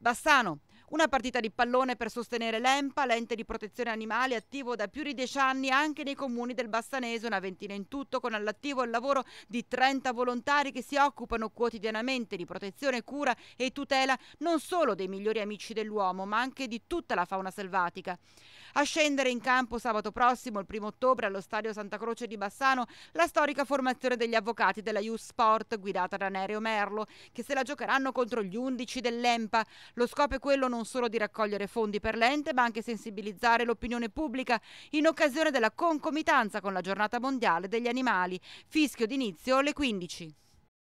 Bassano. Una partita di pallone per sostenere l'EMPA, l'ente di protezione animali attivo da più di dieci anni anche nei comuni del Bassanese, una ventina in tutto, con all'attivo il lavoro di 30 volontari che si occupano quotidianamente di protezione, cura e tutela non solo dei migliori amici dell'uomo, ma anche di tutta la fauna selvatica. A scendere in campo sabato prossimo, il primo ottobre, allo stadio Santa Croce di Bassano, la storica formazione degli avvocati della Youth Sport, guidata da Nereo Merlo, che se la giocheranno contro gli 11 dell'EMPA. Lo scopo è quello non non solo di raccogliere fondi per l'ente, ma anche sensibilizzare l'opinione pubblica in occasione della concomitanza con la giornata mondiale degli animali, fischio d'inizio alle 15.